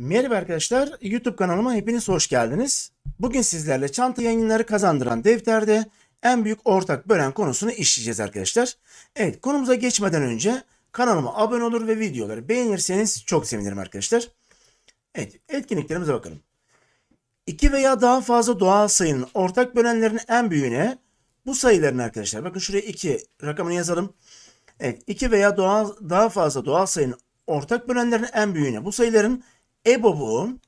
Merhaba arkadaşlar, YouTube kanalıma hepiniz hoş geldiniz. Bugün sizlerle çanta yayınları kazandıran defterde en büyük ortak bölen konusunu işleyeceğiz arkadaşlar. Evet, konumuza geçmeden önce kanalıma abone olur ve videoları beğenirseniz çok sevinirim arkadaşlar. Evet, etkinliklerimize bakalım. İki veya daha fazla doğal sayının ortak bölenlerinin en büyüğüne bu sayıların arkadaşlar, bakın şuraya iki rakamını yazalım. Evet, iki veya doğal, daha fazla doğal sayının ortak bölenlerinin en büyüğüne bu sayıların EBOB'u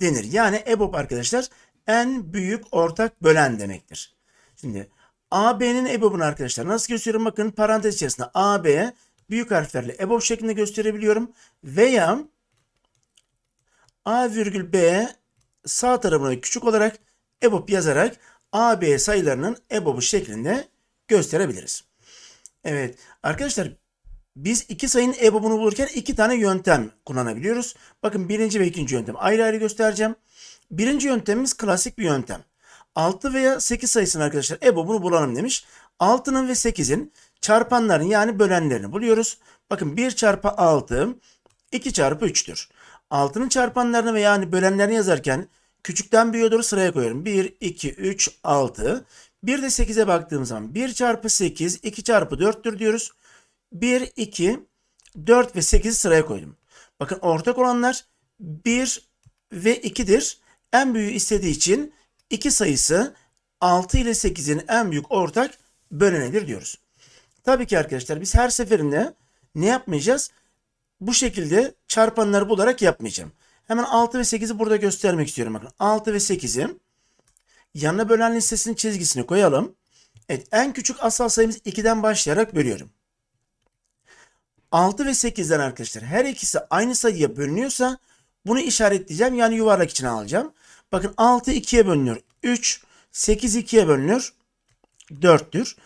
denir. Yani EBOB arkadaşlar en büyük ortak bölen demektir. Şimdi AB'nin EBOB'unu arkadaşlar nasıl gösteriyorum? Bakın parantez içerisinde AB büyük harflerle EBOB şeklinde gösterebiliyorum. Veya A virgül B sağ tarafına küçük olarak EBOB yazarak AB sayılarının EBOB'u şeklinde gösterebiliriz. Evet arkadaşlar biz iki sayının EBOB'unu bulurken iki tane yöntem kullanabiliyoruz. Bakın birinci ve ikinci yöntem ayrı ayrı göstereceğim. Birinci yöntemimiz klasik bir yöntem. 6 veya 8 sayısını arkadaşlar EBOB'unu bulalım demiş. 6'nın ve 8'in çarpanların yani bölenlerini buluyoruz. Bakın 1 çarpı 6 2 çarpı 3'tür. 6'nın çarpanlarını ve yani bölenlerini yazarken küçükten büyüğe doğru sıraya koyuyorum. 1, 2, 3, 6. Bir de 8'e baktığımız zaman 1 çarpı 8, 2 çarpı 4'tür diyoruz. 1, 2, 4 ve 8'i sıraya koydum. Bakın ortak olanlar 1 ve 2'dir. En büyüğü istediği için 2 sayısı 6 ile 8'in en büyük ortak bölünedir diyoruz. Tabii ki arkadaşlar biz her seferinde ne yapmayacağız? Bu şekilde çarpanları bularak yapmayacağım. Hemen 6 ve 8'i burada göstermek istiyorum. Bakın 6 ve 8'i yanına bölen listesinin çizgisini koyalım. Evet en küçük asal sayımız 2'den başlayarak bölüyorum. 6 ve 8'den arkadaşlar her ikisi aynı sayıya bölünüyorsa bunu işaretleyeceğim. Yani yuvarlak içine alacağım. Bakın 6 2'ye bölünür. 3 8 2'ye bölünür. 4'tür.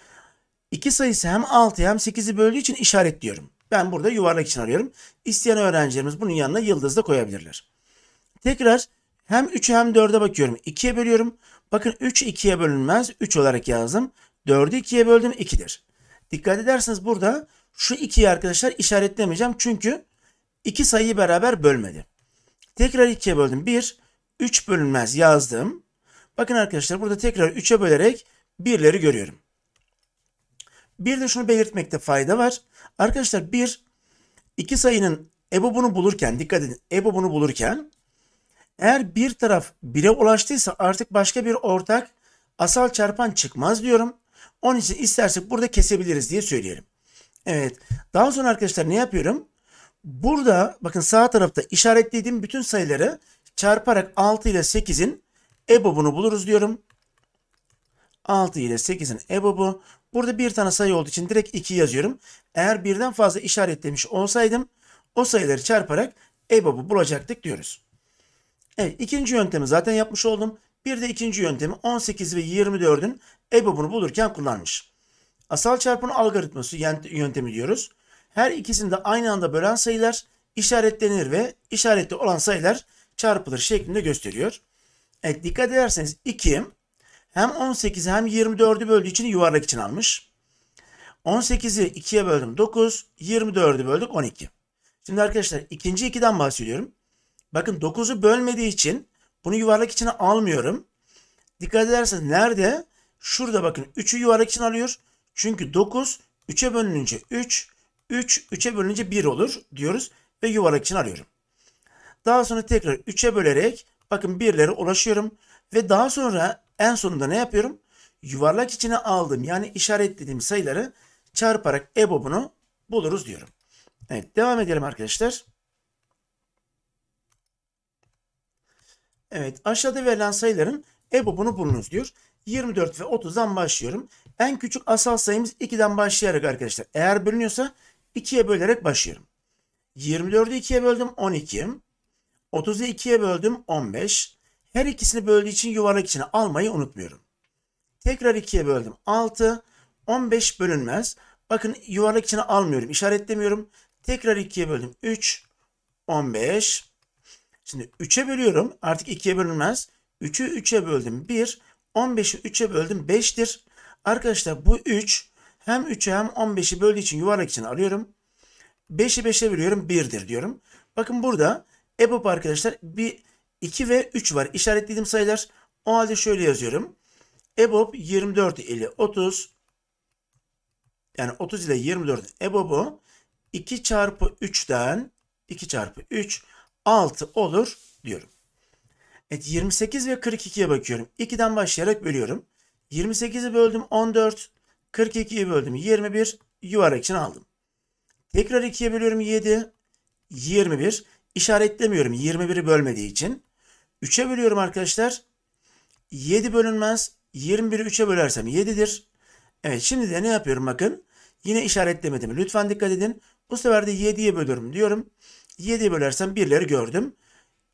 İki sayısı hem 6 hem 8'i böldüğü için işaretliyorum. Ben burada yuvarlak için arıyorum. İsteyen öğrencilerimiz bunun yanına yıldız da koyabilirler. Tekrar hem 3'e hem 4'e bakıyorum. 2'ye bölüyorum. Bakın 3 2'ye bölünmez. 3 olarak yazdım. 4'ü 2'ye böldüm 2'dir. Dikkat ederseniz burada şu ikiyi arkadaşlar işaretlemeyeceğim. Çünkü iki sayıyı beraber bölmedi. Tekrar ikiye böldüm. 1, 3 bölünmez yazdım. Bakın arkadaşlar burada tekrar 3'e bölerek 1'leri görüyorum. Bir de şunu belirtmekte fayda var. Arkadaşlar 1, 2 sayının ebobunu bulurken, dikkat edin ebobunu bulurken eğer bir taraf 1'e ulaştıysa artık başka bir ortak asal çarpan çıkmaz diyorum. Onun için istersek burada kesebiliriz diye söyleyelim. Evet. Daha sonra arkadaşlar ne yapıyorum? Burada bakın sağ tarafta işaretlediğim bütün sayıları çarparak 6 ile 8'in EBOB'unu buluruz diyorum. 6 ile 8'in EBOB'u. Burada bir tane sayı olduğu için direkt 2 yazıyorum. Eğer birden fazla işaretlemiş olsaydım o sayıları çarparak EBOB'u bulacaktık diyoruz. Evet ikinci yöntemi zaten yapmış oldum. Bir de ikinci yöntemi 18 ve 24'ün EBOB'unu bulurken kullanmış. Asal çarpma algoritması yöntemi diyoruz. Her ikisini de aynı anda bölen sayılar işaretlenir ve işaretli olan sayılar çarpılır şeklinde gösteriyor. Evet dikkat ederseniz 2 hem 18'i hem 24'ü böldüğü için yuvarlak için almış. 18'i 2'ye böldüm 9, 24'ü böldük 12. Şimdi arkadaşlar ikinci 2'den bahsediyorum. Bakın 9'u bölmediği için bunu yuvarlak içine almıyorum. Dikkat ederseniz nerede? Şurada bakın 3'ü yuvarlak için alıyor. Çünkü 9 3'e bölününce 3, 3 3'e bölününce 1 olur diyoruz ve yuvarlak için arıyorum. Daha sonra tekrar 3'e bölerek bakın 1'lere ulaşıyorum ve daha sonra en sonunda ne yapıyorum? Yuvarlak içine aldığım yani işaretlediğim sayıları çarparak EBOB'unu buluruz diyorum. Evet devam edelim arkadaşlar. Evet aşağıda verilen sayıların EBOB'unu bulunuz diyor. 24 ve 30'dan başlıyorum. En küçük asal sayımız 2'den başlayarak arkadaşlar. Eğer bölünüyorsa 2'ye bölerek başlıyorum. 24'ü 2'ye böldüm 12. 30'u 2'ye böldüm 15. Her ikisini böldüğü için yuvarlak içine almayı unutmuyorum. Tekrar 2'ye böldüm 6. 15 bölünmez. Bakın yuvarlak içine almıyorum. işaretlemiyorum. Tekrar 2'ye böldüm 3. 15. Şimdi 3'e bölüyorum. Artık 2'ye bölünmez. 3'ü 3'e böldüm 1. 15'i 3'e böldüm 5'tir. Arkadaşlar bu 3 hem 3'ü hem 15'i böldüğü için yuvarlak için arıyorum. 5'i 5'e bölüyorum 1'dir diyorum. Bakın burada EBOB arkadaşlar bir 2 ve 3 var. İşaretlediğim sayılar o halde şöyle yazıyorum. EBOB 24 ile 30 yani 30 ile 24 above'u 2 çarpı 3'ten 2 çarpı 3 6 olur diyorum. Evet 28 ve 42'ye bakıyorum. 2'den başlayarak bölüyorum. 28'i böldüm 14. 42'yi böldüm 21. Yuvarlak için aldım. Tekrar 2'ye bölüyorum 7. 21. İşaretlemiyorum 21'i bölmediği için. 3'e bölüyorum arkadaşlar. 7 bölünmez. 21'i 3'e bölersem 7'dir. Evet şimdi de ne yapıyorum bakın. Yine işaretlemedim. Lütfen dikkat edin. Bu sefer de 7'ye bölüyorum diyorum. 7'ye bölersem 1'leri gördüm.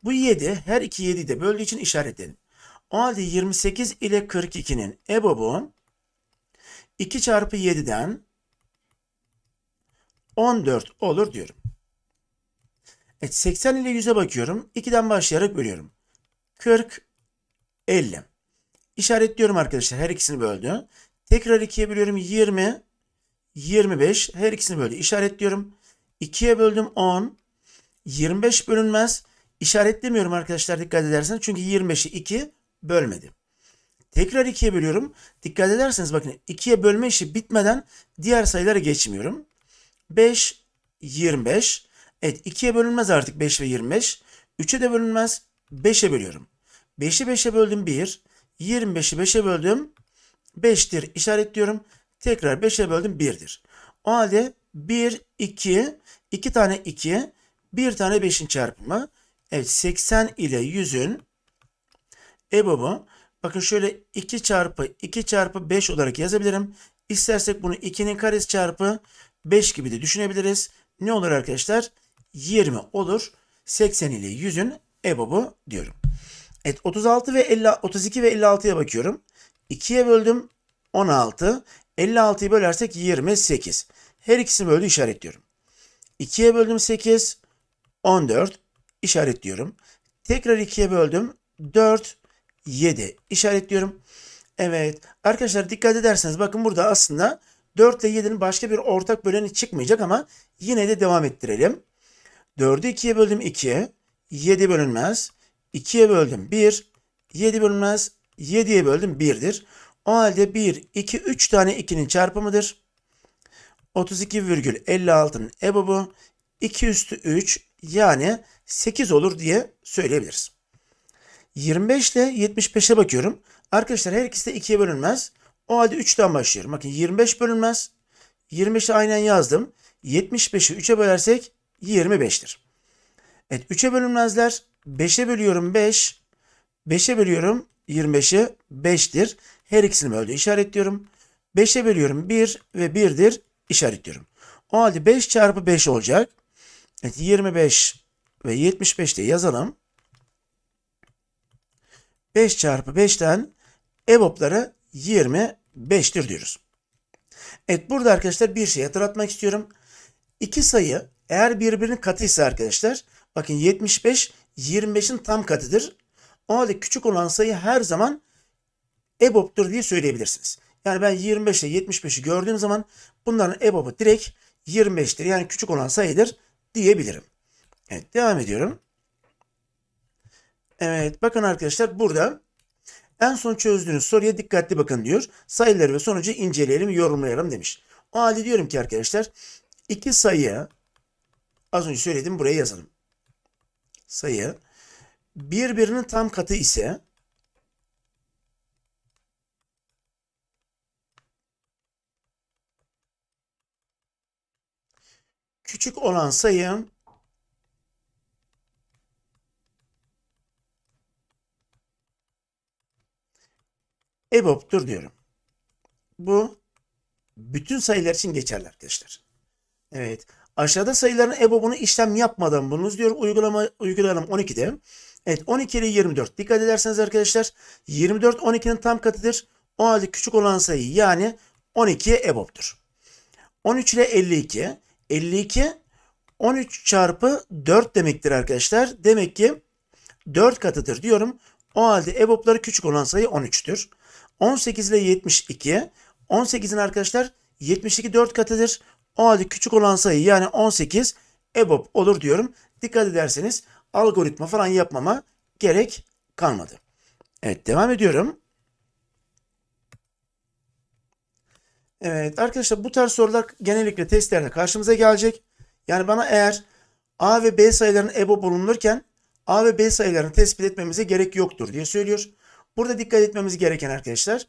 Bu 7 her iki 7'yi de böldüğü için işaretledim. O halde 28 ile 42'nin ebobu 2 çarpı 7'den 14 olur diyorum. Evet 80 ile 100'e bakıyorum. 2'den başlayarak bölüyorum. 40, 50. İşaretliyorum arkadaşlar her ikisini böldü. Tekrar 2'ye bölüyorum 20, 25 her ikisini böldü. İşaretliyorum. 2'ye böldüm 10, 25 bölünmez. İşaretlemiyorum arkadaşlar dikkat ederseniz. Çünkü 25'i 2 bölmedi. Tekrar 2'ye bölüyorum. Dikkat ederseniz bakın 2'ye bölme işi bitmeden diğer sayıları geçmiyorum. 5, 25. Evet 2'ye bölünmez artık 5 ve 25. 3'e de bölünmez. 5'e bölüyorum. 5'i 5'e böldüm 1. 25'i 5'e böldüm 5'tir işaretliyorum. Tekrar 5'e böldüm 1'dir. O halde 1, 2, 2 tane 2, 1 tane 5'in çarpımı. Evet 80 ile 100'ün EBOB'u bakın şöyle 2 çarpı 2 çarpı 5 olarak yazabilirim. İstersek bunu 2'nin karesi çarpı 5 gibi de düşünebiliriz. Ne olur arkadaşlar? 20 olur. 80 ile 100'ün EBOB'u diyorum. Evet 36 ve 50, 32 ve 56'ya bakıyorum. 2'ye böldüm 16. 56'yı bölersek 28. Her ikisini böldü işaretliyorum. 2'ye böldüm 8. 14 işaretliyorum. Tekrar ikiye böldüm. 4, 7 işaretliyorum. Evet arkadaşlar dikkat ederseniz bakın burada aslında 4 ile 7'nin başka bir ortak böleni çıkmayacak ama yine de devam ettirelim. 4'ü 2'ye böldüm 2. 7 bölünmez. 2'ye böldüm 1. 7 bölünmez. 7'ye böldüm 1'dir. O halde 1, 2, 3 tane 2'nin çarpımıdır. 32,56'nın ebobu 2 üstü 3 yani 8 olur diye söyleyebiliriz. 25 ile 75'e bakıyorum. Arkadaşlar her ikisi de 2'ye bölünmez. O halde 3'ten başlıyorum. Bakın 25 bölünmez. 25'i aynen yazdım. 75'i 3'e bölersek 25'tir. Evet 3'e bölünmezler. 5'e bölüyorum 5. 5'e bölüyorum 25'i 5'tir. Her ikisini böyle işaretliyorum. 5'e bölüyorum 1 ve 1'dir işaretliyorum. O halde 5 çarpı 5 olacak. Evet 25 ve 75'te yazalım. 5 çarpı 5'ten EBOB'ları 25'tir diyoruz. Evet burada arkadaşlar bir şey hatırlatmak istiyorum. İki sayı eğer birbirinin katıysa arkadaşlar bakın 75 25'in tam katıdır. O halde küçük olan sayı her zaman EBOB'tur diye söyleyebilirsiniz. Yani ben 25 ile 75'i gördüğüm zaman bunların EBOB'u direkt 25'tir. Yani küçük olan sayıdır diyebilirim. Evet devam ediyorum. Evet bakın arkadaşlar burada en son çözdüğünüz soruya dikkatli bakın diyor. Sayıları ve sonucu inceleyelim, yorumlayalım demiş. O halde diyorum ki arkadaşlar iki sayıya az önce söyledim buraya yazalım. Sayı birbirinin tam katı ise küçük olan sayı EBOB'tur diyorum. Bu bütün sayılar için geçerli arkadaşlar. Evet. Aşağıda sayıların EBOB'unu işlem yapmadan bulunuz diyor. Uygulama, uygulayalım 12'de. Evet 12 ile 24. Dikkat ederseniz arkadaşlar 24 12'nin tam katıdır. O halde küçük olan sayı yani 12'ye EBOB'tur. 13 ile 52. 52 13 çarpı 4 demektir arkadaşlar. Demek ki 4 katıdır diyorum. O halde EBOB'ları küçük olan sayı 13'tür. 18 ile 72. 18'in arkadaşlar 72 4 katıdır. O halde küçük olan sayı yani 18 EBOB olur diyorum. Dikkat ederseniz algoritma falan yapmama gerek kalmadı. Evet devam ediyorum. Evet arkadaşlar bu tarz sorular genellikle testlerde karşımıza gelecek. Yani bana eğer A ve B sayılarının EBOB bulunurken A ve B sayılarını tespit etmemize gerek yoktur diye söylüyor. Burada dikkat etmemiz gereken arkadaşlar.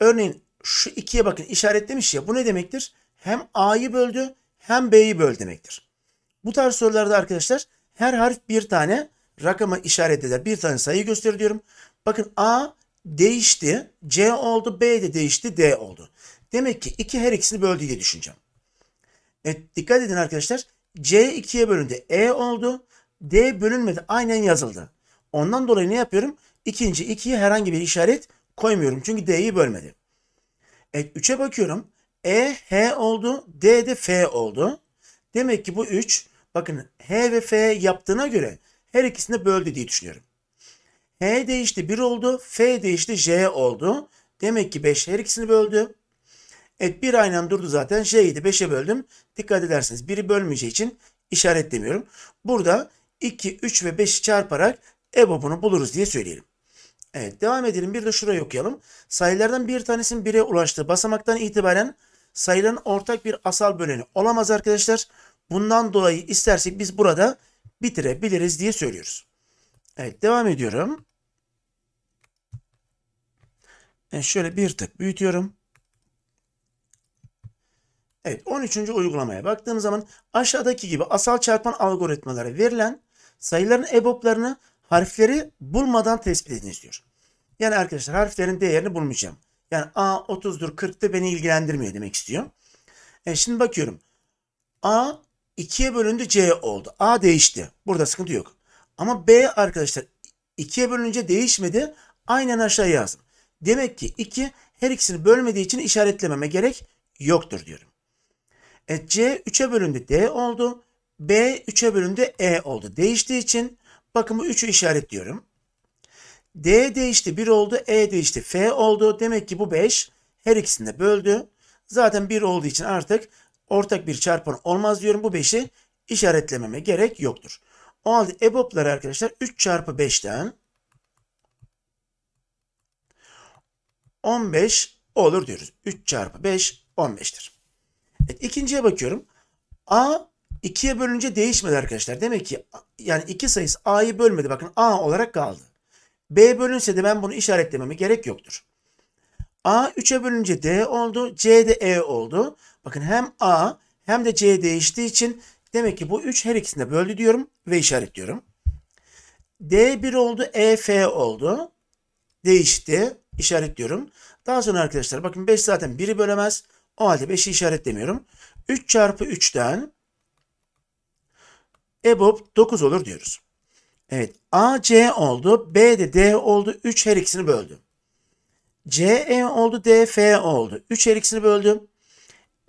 Örneğin şu 2'ye bakın işaretlemiş ya. Bu ne demektir? Hem A'yı böldü hem B'yi böl demektir. Bu tarz sorularda arkadaşlar her harf bir tane rakama işaret eder. Bir tane sayı gösteriyorum. diyorum. Bakın A değişti. C oldu. B de değişti. D oldu. Demek ki 2 her ikisini böldü diye düşüneceğim. Evet, dikkat edin arkadaşlar. C 2'ye bölündü. E oldu. D bölünmedi. Aynen yazıldı. Ondan dolayı ne yapıyorum? İkinci 2'ye herhangi bir işaret koymuyorum. Çünkü D'yi bölmedi. E, 3'e bakıyorum. E, H oldu. D de F oldu. Demek ki bu 3 bakın H ve F yaptığına göre her ikisini böldü diye düşünüyorum. H değişti 1 oldu. F değişti J oldu. Demek ki 5 her ikisini böldü. Evet bir aynen durdu zaten. J'yi de 5'e böldüm. Dikkat ederseniz biri bölmeyeceği için işaretlemiyorum. Burada 2, 3 ve 5'i çarparak EBOB'unu buluruz diye söyleyelim. Evet devam edelim. Bir de şurayı okuyalım. Sayılardan bir tanesinin bire ulaştığı basamaktan itibaren sayıların ortak bir asal böleni olamaz arkadaşlar. Bundan dolayı istersek biz burada bitirebiliriz diye söylüyoruz. Evet devam ediyorum. Evet, şöyle bir tık büyütüyorum. Evet 13. uygulamaya baktığım zaman aşağıdaki gibi asal çarpan algoritmaları verilen sayıların EBOB'larını harfleri bulmadan tespit ediniz diyor. Yani arkadaşlar harflerin değerini bulmayacağım. Yani A 30'dur 40'tı beni ilgilendirmiyor demek istiyor. E şimdi bakıyorum. A 2'ye bölündü C oldu. A değişti. Burada sıkıntı yok. Ama B arkadaşlar 2'ye bölünce değişmedi. Aynen aşağı yazdım. Demek ki 2 her ikisini bölmediği için işaretlememe gerek yoktur diyorum. E, C 3'e bölündü D oldu. B 3'e bölündü E oldu. Değiştiği için Bakın bu üçü işaretliyorum. D değişti 1 oldu. E değişti F oldu. Demek ki bu 5 her ikisini de böldü. Zaten 1 olduğu için artık ortak bir çarpan olmaz diyorum. Bu 5'i işaretlememe gerek yoktur. O halde EBOB'ları arkadaşlar 3 çarpı 5'ten 15 olur diyoruz. 3 çarpı 5 15'tir. Evet, ikinciye bakıyorum. A 2'ye bölünce değişmedi arkadaşlar. Demek ki yani 2 sayısı A'yı bölmedi. Bakın A olarak kaldı. B bölünse de ben bunu işaretlememe gerek yoktur. A 3'e bölünce D oldu. C de E oldu. Bakın hem A hem de C değiştiği için demek ki bu 3 her ikisini de böldü diyorum ve işaretliyorum. D1 oldu. E F oldu. Değişti. İşaretliyorum. Daha sonra arkadaşlar bakın 5 zaten 1'i bölemez. O halde 5'i işaretlemiyorum. 3 çarpı 3'ten EBOB 9 olur diyoruz. Evet A C oldu. B de D oldu. 3 her ikisini böldüm. C E oldu. D F oldu. 3 her ikisini böldüm.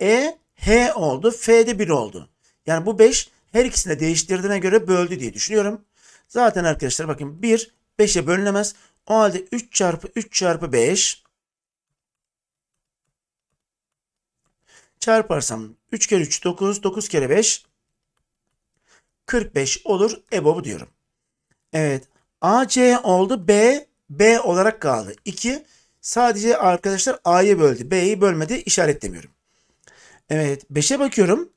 E H oldu. F de 1 oldu. Yani bu 5 her ikisini de değiştirdiğine göre böldü diye düşünüyorum. Zaten arkadaşlar bakın 1 5'e bölünemez. O halde 3 çarpı 3 çarpı 5 çarparsam 3 kere 3 9 9 kere 5 45 olur EBOB'u diyorum. Evet. AC oldu. B B olarak kaldı. 2 sadece arkadaşlar A'yı böldü. B'yi bölmedi. işaretlemiyorum. Evet. 5'e bakıyorum.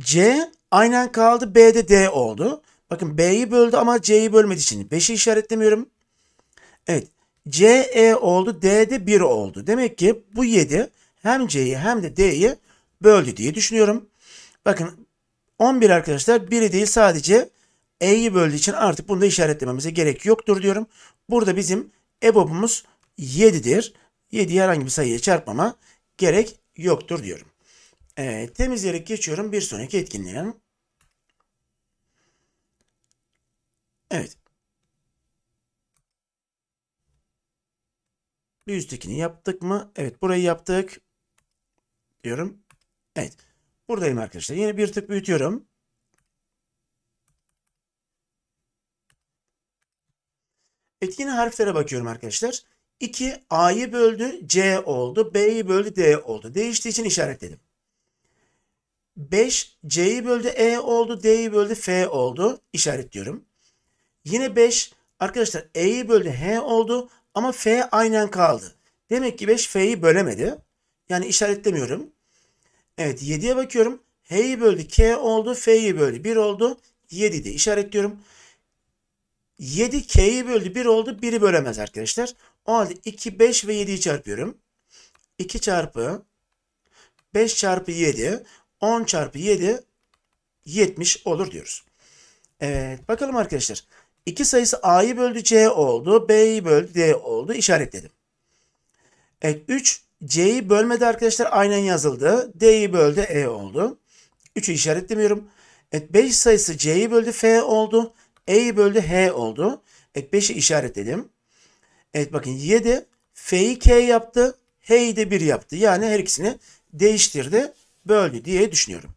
C aynen kaldı. B'de D oldu. Bakın B'yi böldü ama C'yi bölmediği için 5'i işaretlemiyorum. Evet. C, E oldu. D'de 1 oldu. Demek ki bu 7 hem C'yi hem de D'yi böldü diye düşünüyorum. Bakın 11 arkadaşlar biri değil sadece E'yi böldüğü için artık bunu da işaretlememize gerek yoktur diyorum. Burada bizim EBOB'umuz 7'dir. 7'yi herhangi bir sayıya çarpmama gerek yoktur diyorum. Evet, temizleyerek geçiyorum bir sonraki etkinliğe. Evet. Bir üsttekini yaptık mı? Evet burayı yaptık. Diyorum. Evet. Buradayım arkadaşlar. Yine bir tık büyütüyorum. Etkin harflere bakıyorum arkadaşlar. 2 A'yı böldü C oldu. B'yi böldü D oldu. Değiştiği için işaretledim. 5 C'yi böldü E oldu. D'yi böldü F oldu. İşaretliyorum. Yine 5 arkadaşlar E'yi böldü H oldu. Ama F aynen kaldı. Demek ki 5 F'yi bölemedi. Yani işaretlemiyorum. Evet 7'ye bakıyorum. H'yi böldü K oldu. F'yi böldü 1 oldu. 7 diye işaretliyorum. 7 K'yi böldü 1 oldu. 1'i bölemez arkadaşlar. O halde 2, 5 ve 7'yi çarpıyorum. 2 çarpı 5 çarpı 7 10 çarpı 7 70 olur diyoruz. Evet bakalım arkadaşlar. 2 sayısı A'yı böldü C oldu. B'yi böldü D oldu. İşaretledim. Evet 3 C'yi bölmedi arkadaşlar aynen yazıldı. D'yi böldü E oldu. 3'ü işaretlemiyorum. Evet 5 sayısı C'yi böldü F oldu. E'yi böldü H oldu. Evet 5'i işaretledim. Evet bakın 7 F'yi K yaptı. H'yi de 1 yaptı. Yani her ikisini değiştirdi. Böldü diye düşünüyorum.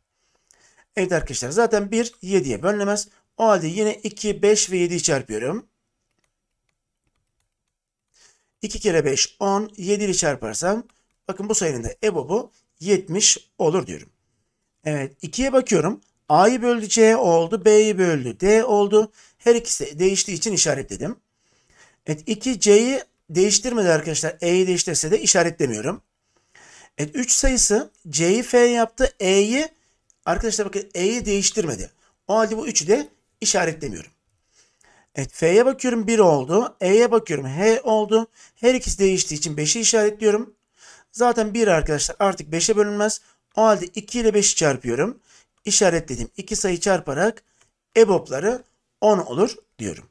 Evet arkadaşlar zaten 1 7'ye bölünemez. O halde yine 2, 5 ve 7'yi çarpıyorum. 2 kere 5 10. 7 ile çarparsam Bakın bu sayının da EBOB'u 70 olur diyorum. Evet 2'ye bakıyorum. A'yı böldü C oldu. B'yi böldü D oldu. Her ikisi değiştiği için işaretledim. Evet 2 C'yi değiştirmedi arkadaşlar. E'yi değiştirse de işaretlemiyorum. Evet 3 sayısı C'yi F yaptı. E'yi arkadaşlar bakın E'yi değiştirmedi. O halde bu 3'ü de işaretlemiyorum. Evet F'ye bakıyorum 1 oldu. E'ye bakıyorum H oldu. Her ikisi değiştiği için 5'i işaretliyorum. Zaten 1 arkadaşlar artık 5'e bölünmez. O halde 2 ile 5'i çarpıyorum. İşaretledim. iki sayı çarparak EBOB'ları 10 olur diyorum.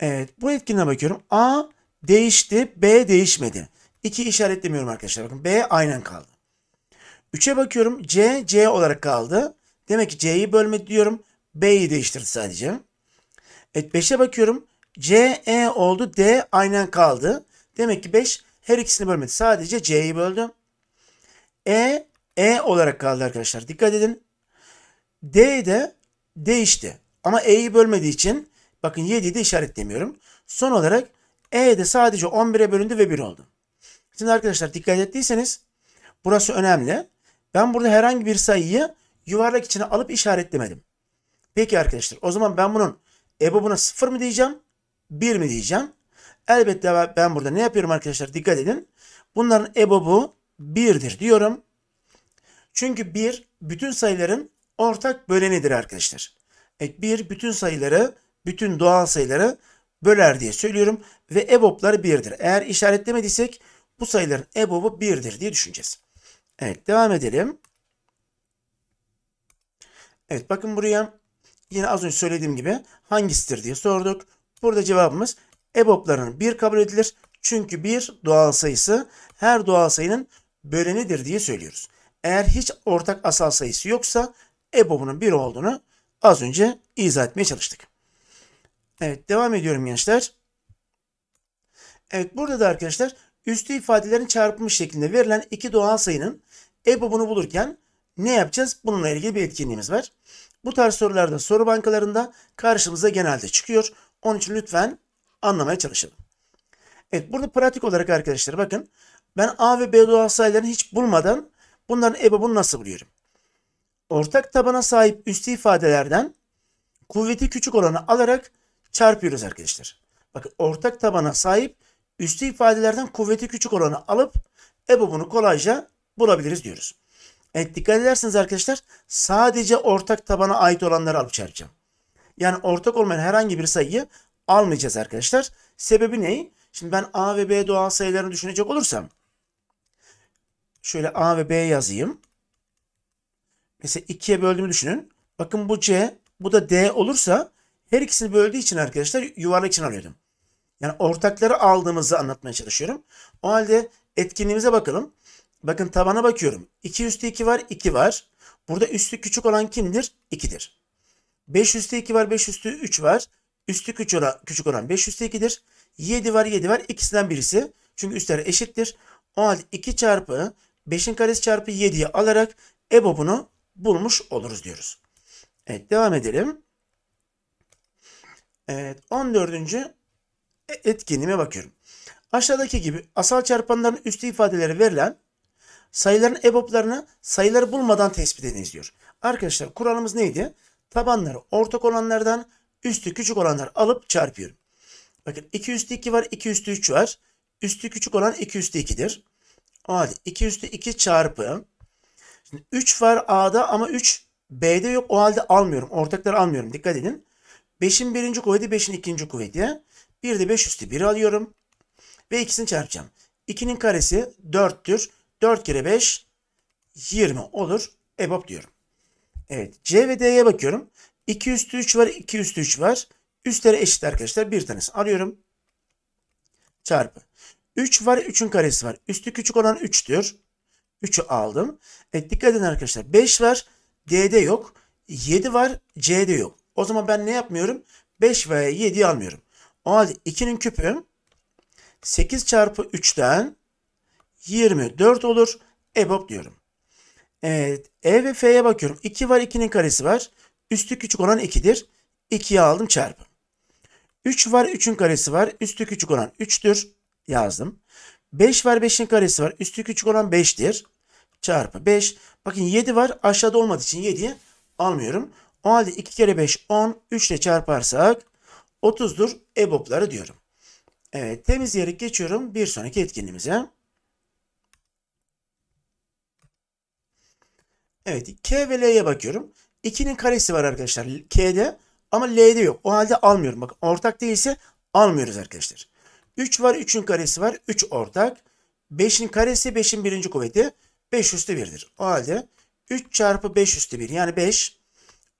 Evet bu etkinliğe bakıyorum. A değişti B değişmedi. 2 işaretlemiyorum arkadaşlar. Bakın B aynen kaldı. 3'e bakıyorum. C C olarak kaldı. Demek ki C'yi bölmedi diyorum. B'yi değiştirdi sadece. Evet 5'e bakıyorum. C E oldu. D aynen kaldı. Demek ki 5 her ikisini bölmedim. Sadece C'yi böldüm. E, E olarak kaldı arkadaşlar. Dikkat edin. D de değişti. Ama E'yi bölmediği için bakın 7'yi de işaretlemiyorum. Son olarak E de sadece 11'e bölündü ve 1 oldu. Şimdi arkadaşlar dikkat ettiyseniz burası önemli. Ben burada herhangi bir sayıyı yuvarlak içine alıp işaretlemedim. Peki arkadaşlar o zaman ben bunun ebobuna 0 mı diyeceğim 1 mi diyeceğim? Elbette ben burada ne yapıyorum arkadaşlar? Dikkat edin. Bunların ebobu 1'dir diyorum. Çünkü 1 bütün sayıların ortak bölenidir arkadaşlar. E 1 bütün sayıları, bütün doğal sayıları böler diye söylüyorum. Ve ebobları 1'dir. Eğer işaretlemediysek bu sayıların ebobu 1'dir diye düşüneceğiz. Evet devam edelim. Evet bakın buraya yine az önce söylediğim gibi hangisidir diye sorduk. Burada cevabımız EBOB'ların 1 kabul edilir. Çünkü 1 doğal sayısı her doğal sayının bölenidir diye söylüyoruz. Eğer hiç ortak asal sayısı yoksa EBOB'unun 1 olduğunu az önce izah etmeye çalıştık. Evet devam ediyorum gençler. Evet burada da arkadaşlar üstü ifadelerin çarpımı şeklinde verilen iki doğal sayının EBOB'unu bulurken ne yapacağız? Bununla ilgili bir etkinliğimiz var. Bu tarz sorularda soru bankalarında karşımıza genelde çıkıyor. Onun için lütfen anlamaya çalışalım. Evet burada pratik olarak arkadaşlar bakın ben A ve B doğal sayılarını hiç bulmadan bunların ebabını nasıl buluyorum? Ortak tabana sahip üstü ifadelerden kuvveti küçük olanı alarak çarpıyoruz arkadaşlar. Bakın ortak tabana sahip üstü ifadelerden kuvveti küçük olanı alıp ebabını kolayca bulabiliriz diyoruz. Evet dikkat ederseniz arkadaşlar sadece ortak tabana ait olanları alıp çarpacağım. Yani ortak olmayan herhangi bir sayıyı almayacağız arkadaşlar. Sebebi ne? Şimdi ben A ve B doğal sayılarını düşünecek olursam şöyle A ve B yazayım. Mesela 2'ye böldüğümü düşünün. Bakın bu C, bu da D olursa her ikisini böldüğü için arkadaşlar yuvarlak için alıyordum. Yani ortakları aldığımızı anlatmaya çalışıyorum. O halde etkinliğimize bakalım. Bakın tabana bakıyorum. 2 üstü 2 var, 2 var. Burada üstü küçük olan kimdir? 2'dir. 5 üstü 2 var, 5 üstü 3 var. Üstü küçük oran, küçük oran 5 üstü 2'dir. 7 var 7 var ikisinden birisi. Çünkü üstler eşittir. O halde 2 çarpı 5'in karesi çarpı 7'yi alarak EBOB'unu bulmuş oluruz diyoruz. Evet devam edelim. Evet 14. etkinliğime bakıyorum. Aşağıdaki gibi asal çarpanların üstü ifadeleri verilen sayıların EBOB'larını sayıları bulmadan tespit ediniz diyor. Arkadaşlar kuralımız neydi? Tabanları ortak olanlardan Üstü küçük olanlar alıp çarpıyorum. Bakın 2 üstü 2 var, 2 üstü 3 var. Üstü küçük olan 2 üstü 2'dir. O halde 2 üstü 2 çarpı. Şimdi 3 var A'da ama 3 B'de yok. O halde almıyorum. Ortakları almıyorum. Dikkat edin. 5'in birinci kuvveti 5'in ikinci kuvveti. Bir de 5 üstü 1 alıyorum. Ve ikisini çarpacağım. 2'nin karesi 4'tür. 4 kere 5 20 olur. EBOB diyorum. Evet. C ve D'ye bakıyorum. 2 üstü 3 var, 2 üstü 3 var. Üstleri eşit arkadaşlar. Bir tanesi arıyorum. Çarpı. 3 var, 3'ün karesi var. Üstü küçük olan 3'tür. 3'ü aldım. Evet dikkat edin arkadaşlar. 5 var. D'de yok. 7 var. C'de yok. O zaman ben ne yapmıyorum? 5 veya 7'yi almıyorum. O halde 2'nin küpü 8 çarpı 3'ten 24 olur. EBOB diyorum. Evet. E ve F'ye bakıyorum. 2 var 2'nin karesi var. Üstü küçük olan 2'dir. 2'yi aldım çarpı. 3 var 3'ün karesi var. Üstü küçük olan 3'tür. Yazdım. 5 var 5'in karesi var. Üstü küçük olan 5'tir. Çarpı 5. Bakın 7 var. Aşağıda olmadığı için 7'yi almıyorum. O halde 2 kere 5 10. 3 ile çarparsak 30'dur EBOB'ları diyorum. Evet temizleyerek geçiyorum bir sonraki etkinliğimize. Evet K ve L'ye bakıyorum. 2'nin karesi var arkadaşlar K'de ama L'de yok. O halde almıyorum. Bakın ortak değilse almıyoruz arkadaşlar. 3 var 3'ün karesi var 3 ortak. 5'in karesi 5'in birinci kuvveti 5 üstü 1'dir. O halde 3 çarpı 5 üstü 1 yani 5.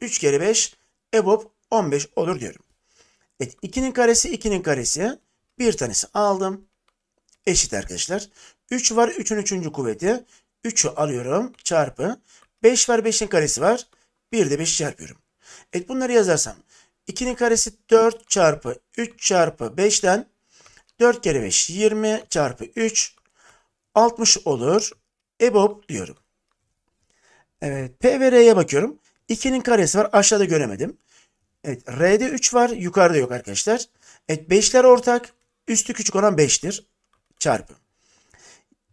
3 kere 5 EBOB 15 olur diyorum. Evet 2'nin karesi 2'nin karesi. Bir tanesi aldım. Eşit arkadaşlar. 3 var 3'ün 3. kuvveti. 3'ü alıyorum çarpı. 5 var 5'in karesi var. 1 de 5 çarpıyorum. Evet bunları yazarsam 2'nin karesi 4 çarpı 3 çarpı 5'ten 4 kere 5 20 çarpı 3 60 olur. EBOB diyorum. Evet P ve R'ye bakıyorum. 2'nin karesi var aşağıda göremedim. Evet R'de 3 var yukarıda yok arkadaşlar. Evet 5'ler ortak üstü küçük olan 5'tir çarpı.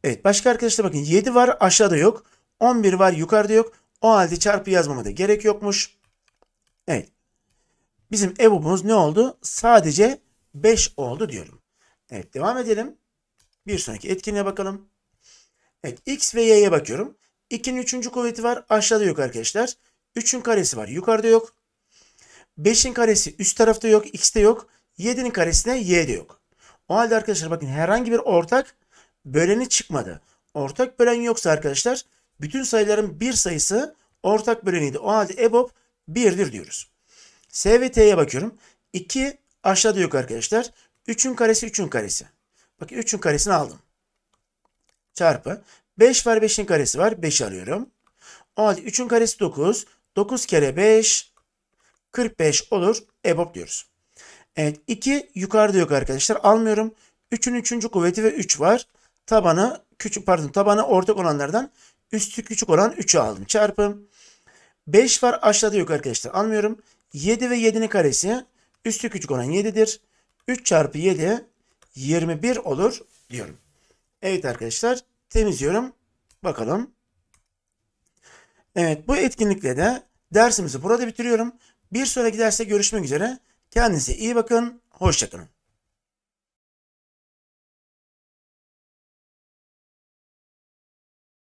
Evet başka arkadaşlar bakın 7 var aşağıda yok. 11 var yukarıda yok. O halde çarpı yazmama da gerek yokmuş. Evet. Bizim EBOB'umuz ne oldu? Sadece 5 oldu diyorum. Evet devam edelim. Bir sonraki etkinliğe bakalım. Evet x ve y'ye bakıyorum. 2'nin 3. kuvveti var. Aşağıda yok arkadaşlar. 3'ün karesi var. Yukarıda yok. 5'in karesi üst tarafta yok. X'te yok. 7'nin karesine Y'de yok. O halde arkadaşlar bakın herhangi bir ortak böleni çıkmadı. Ortak bölen yoksa arkadaşlar bütün sayıların bir sayısı ortak böleniydi. O halde EBOB 1'dir diyoruz. S ve T'ye bakıyorum. 2 aşağıda yok arkadaşlar. 3'ün karesi 3'ün karesi. Bakın 3'ün karesini aldım. Çarpı. 5 var 5'in karesi var. 5'i alıyorum. O halde 3'ün karesi 9. 9 kere 5 45 olur. EBOB diyoruz. Evet 2 yukarıda yok arkadaşlar. Almıyorum. 3'ün 3. kuvveti ve 3 var. Tabanı küçük pardon tabanı ortak olanlardan Üstü küçük olan 3'ü aldım. Çarpım 5 var aşağıda yok arkadaşlar almıyorum. 7 ve 7'nin karesi üstü küçük olan 7'dir. 3 çarpı 7 21 olur diyorum. Evet arkadaşlar temizliyorum. Bakalım. Evet bu etkinlikle de dersimizi burada bitiriyorum. Bir sonraki derste görüşmek üzere. Kendinize iyi bakın. Hoşçakalın.